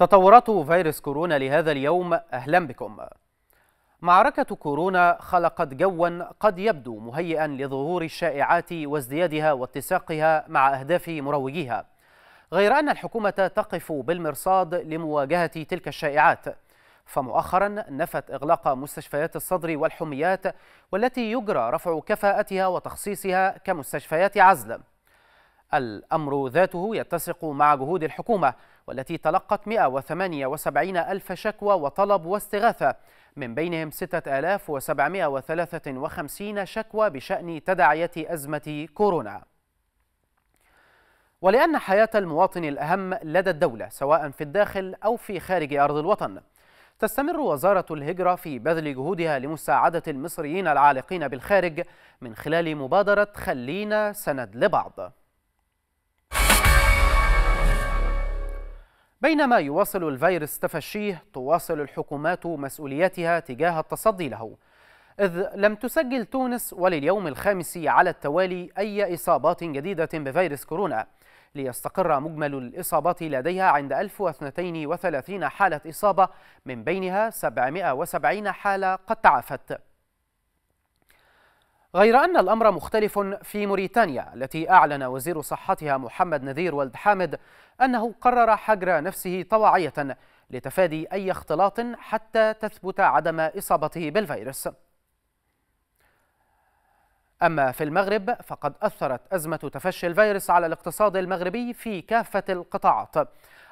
تطورات فيروس كورونا لهذا اليوم أهلا بكم معركة كورونا خلقت جوا قد يبدو مهيئا لظهور الشائعات وازديادها واتساقها مع أهداف مروجيها غير أن الحكومة تقف بالمرصاد لمواجهة تلك الشائعات فمؤخرا نفت إغلاق مستشفيات الصدر والحميات والتي يجرى رفع كفاءتها وتخصيصها كمستشفيات عزل الأمر ذاته يتسق مع جهود الحكومة والتي تلقت 178 ألف شكوى وطلب واستغاثة من بينهم 6753 شكوى بشأن تداعيات أزمة كورونا ولأن حياة المواطن الأهم لدى الدولة سواء في الداخل أو في خارج أرض الوطن تستمر وزارة الهجرة في بذل جهودها لمساعدة المصريين العالقين بالخارج من خلال مبادرة خلينا سند لبعض بينما يواصل الفيروس تفشيه تواصل الحكومات مسؤوليتها تجاه التصدي له إذ لم تسجل تونس ولليوم الخامس على التوالي أي إصابات جديدة بفيروس كورونا ليستقر مجمل الإصابات لديها عند 1032 حالة إصابة من بينها 770 حالة قد تعافت غير أن الأمر مختلف في موريتانيا التي أعلن وزير صحتها محمد نذير ولد حامد أنه قرر حجر نفسه طواعية لتفادي أي اختلاط حتى تثبت عدم إصابته بالفيروس أما في المغرب فقد أثرت أزمة تفشي الفيروس على الاقتصاد المغربي في كافة القطاعات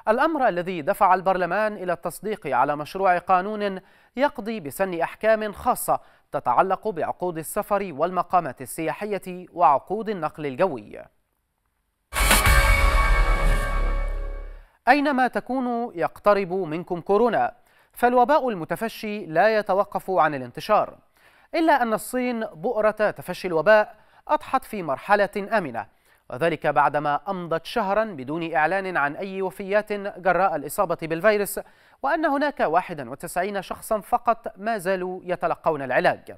الأمر الذي دفع البرلمان إلى التصديق على مشروع قانون يقضي بسن أحكام خاصة تتعلق بعقود السفر والمقامات السياحية وعقود النقل الجوي أينما تكونوا يقترب منكم كورونا فالوباء المتفشي لا يتوقف عن الانتشار إلا أن الصين بؤرة تفشي الوباء أضحت في مرحلة آمنة وذلك بعدما أمضت شهرا بدون إعلان عن أي وفيات جراء الإصابة بالفيروس وأن هناك 91 شخصا فقط ما زالوا يتلقون العلاج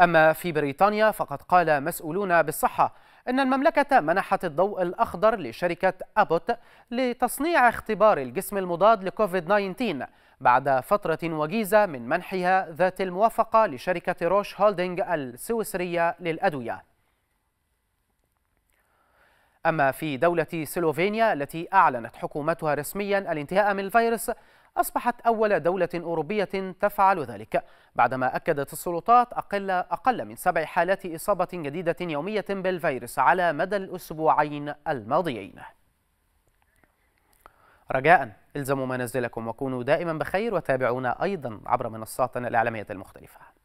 أما في بريطانيا فقد قال مسؤولون بالصحة أن المملكة منحت الضوء الأخضر لشركة أبوت لتصنيع اختبار الجسم المضاد لكوفيد 19 بعد فترة وجيزة من منحها ذات الموافقة لشركة روش هولدينج السويسرية للأدوية أما في دولة سلوفينيا التي أعلنت حكومتها رسميا الانتهاء من الفيروس أصبحت أول دولة أوروبية تفعل ذلك بعدما أكدت السلطات أقل, أقل من سبع حالات إصابة جديدة يومية بالفيروس على مدى الأسبوعين الماضيين رجاء الزموا منازلكم وكونوا دائما بخير وتابعونا أيضا عبر منصاتنا الإعلامية المختلفة